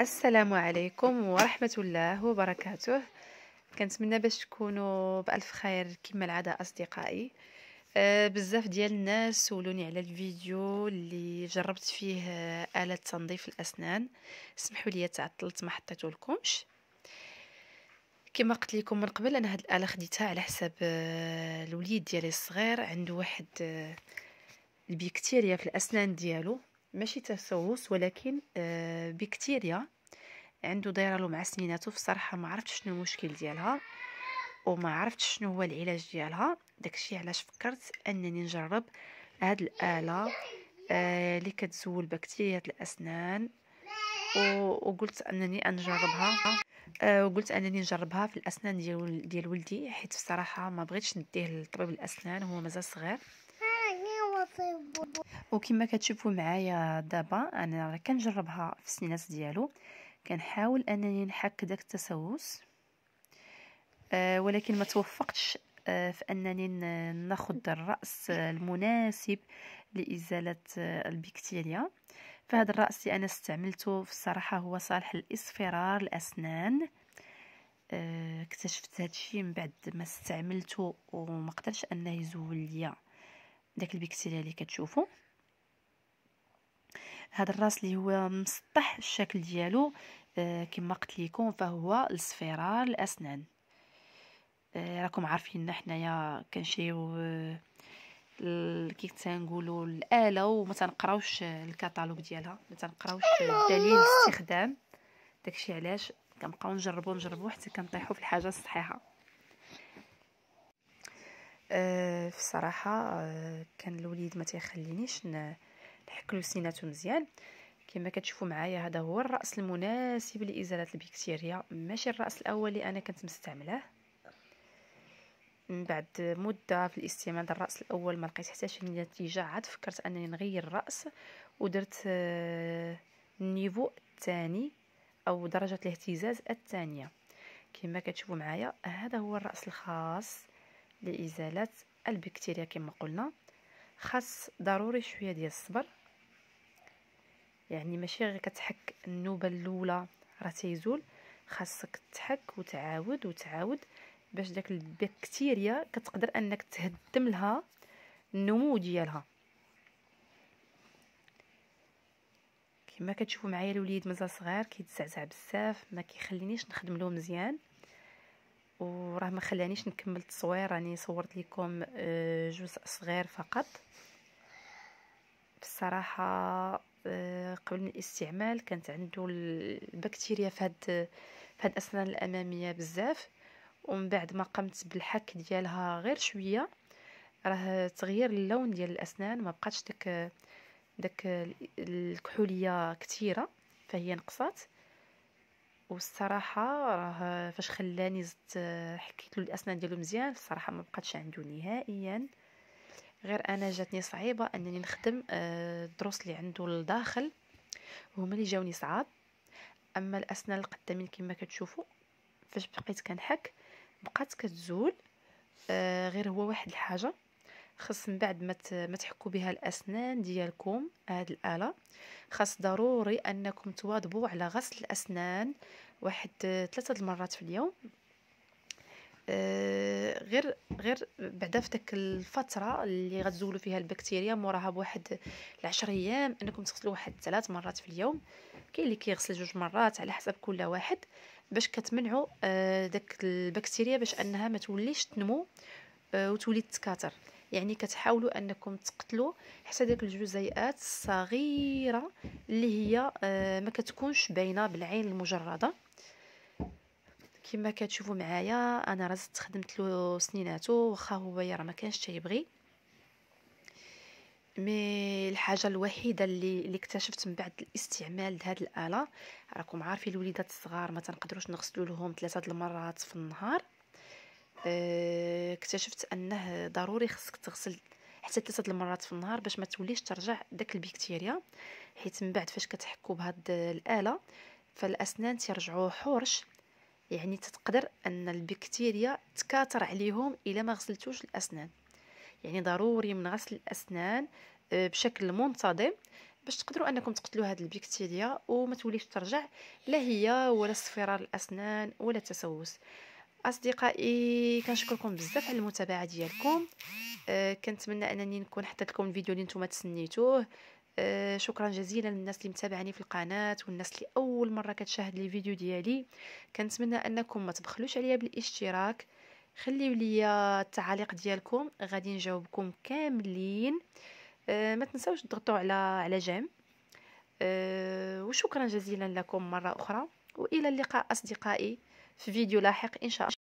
السلام عليكم ورحمة الله وبركاته كنتمنى باش تكونوا بألف خير كما العادة أصدقائي آه، بزاف ديال الناس سولوني على الفيديو اللي جربت فيه آه، آلة تنظيف الأسنان سمحوا لي تعطلت ما حطيته لكمش كما قلت لكم من قبل انا هاد الاله خديتها على حساب آه، الوليد ديالي الصغير عنده واحد البكتيريا في الاسنان ديالو ماشي تسوس ولكن آه، بكتيريا عنده دايره له مع سنيناتو بصراحه ما عرفتش شنو المشكل ديالها وما عرفتش شنو هو العلاج ديالها داكشي علاش فكرت انني نجرب هاد الاله آه، اللي كتزول بكتيريا الاسنان وقلت انني نجربها آه، وقلت انني نجربها في الاسنان ديال ديال ولدي حيت بصراحه ما بغيتش نديه لطبيب الاسنان هو مازال صغير وكما كتشوفوا معايا دابا انا راه كنجربها في السنينات ديالو كنحاول انني نحك داك التسوس آه، ولكن ما توفقتش آه، في انني ناخذ الراس المناسب لازاله آه، البكتيريا فهذا الراس اللي انا استعملته في الصراحه هو صالح لاصفرار الاسنان اكتشفت هادشي من بعد ما استعملته وما قدرتش انه يزول ليا داك البيكسيل اللي كتشوفوا هذا الراس اللي هو مسطح الشكل ديالو آه كما قلت لكم فهو الصفيرار الاسنان آه راكم عارفين حنايا كنشريو آه كي تنقولوا الاله وما تنقراوش الكتالوج ديالها ما تنقراوش دليل الاستخدام داكشي علاش كنبقاو نجربو نجربو حتى كنطيحو في الحاجه الصحيحه في آه، الصراحه آه، كان الوليد ما تيخلينيش نحكلو سيناتو مزيان كما كتشوفوا معايا هذا هو الراس المناسب لازاله البكتيريا ماشي الراس الأول اللي انا كنت مستعملاه من بعد مده في الاستعمال الراس الاول ما لقيت حتى شي نتيجه عاد فكرت انني نغير الراس ودرت آه، النيفو الثاني او درجه الاهتزاز الثانيه كما كتشوفوا معايا هذا هو الراس الخاص لازاله البكتيريا كما قلنا خاص ضروري شويه ديال الصبر يعني ماشي غير كتحك النوبه الاولى راه تيزول خاصك تحك وتعاود وتعاود باش داك البكتيريا كتقدر انك تهدم لها النمو ديالها كما كتشوفوا معايا الوليد مازال صغير كيتزعزع بزاف ما كيخلينيش نخدم له مزيان وراه ما خلانيش نكمل التصوير راني صورت لكم آه، جزء صغير فقط بصراحه آه، قبل من الاستعمال كانت عنده البكتيريا في هاد في هاد الاسنان الاماميه بزاف ومن بعد ما قمت بالحك ديالها غير شويه راه تغير اللون ديال الاسنان ما بقاتش داك داك الكحوليه كثيره فهي نقصات والصراحه راه فاش خلاني زدت حكيت له الاسنان ديالو مزيان الصراحه ما بقاتش عنده نهائيا غير انا جاتني صعيبه انني نخدم الدروس آه، اللي عنده لداخل وهما اللي جاوني صعاب اما الاسنان القدامين كما كتشوفوا فاش بقيت كنحك بقات كتزول آه، غير هو واحد الحاجه خاص من بعد ما ما تحكوا بها الاسنان ديالكم هاد الاله خاص ضروري انكم تواظبوا على غسل الاسنان واحد ثلاثه المرات في اليوم آه، غير غير بعدا في داك الفتره اللي غتزولوا فيها البكتيريا موراها بواحد العشر ايام انكم تغسلوا واحد ثلاث مرات في اليوم كاين اللي كيغسل جوج مرات على حسب كل واحد باش كتمنعوا آه، داك البكتيريا باش انها ما توليش تنمو آه، وتولي تكاثر يعني كتحاولوا انكم تقتلوا حتى ديك الجزيئات الصغيره اللي هي آه، ما كتكونش باينه بالعين المجرده كما كتشوفوا معايا انا راه خدمت له سنيناتو واخا هو راه ما كانش تيبغي مي الحاجه الوحيده اللي اللي اكتشفت من بعد الاستعمال لهاد الاله راكم عارفين الوليدات الصغار ما تنقدروش نغسلو لهم ثلاثه المرات في النهار آه، اكتشفت انه ضروري خصك تغسل حتى ثلاثه المرات في النهار باش ما توليش ترجع داك البكتيريا حيت من بعد فاش كتحكوا بهاد الاله فالاسنان تيرجعوا حورش يعني تتقدر ان البكتيريا تكاثر عليهم الا ما غسلتوش الاسنان يعني ضروري من غسل الاسنان آه، بشكل منتظم باش تقدروا انكم تقتلوا هذه البكتيريا وما توليش ترجع لا هي ولا صفرار الاسنان ولا التسوس اصدقائي كنشكركم بزاف على المتابعه ديالكم أه كنتمنى انني نكون حطيت لكم الفيديو اللي نتوما تسنيتوه أه شكرا جزيلا للناس اللي متابعاني في القناه والناس اللي اول مره كتشاهد الفيديو ديالي كنتمنى انكم ما تبخلوش عليا بالاشتراك خليو ليا التعاليق ديالكم غادي نجاوبكم كاملين أه ما تنساوش تضغطوا على على جيم أه وشكرا جزيلا لكم مره اخرى والى اللقاء اصدقائي في فيديو لاحق ان شاء الله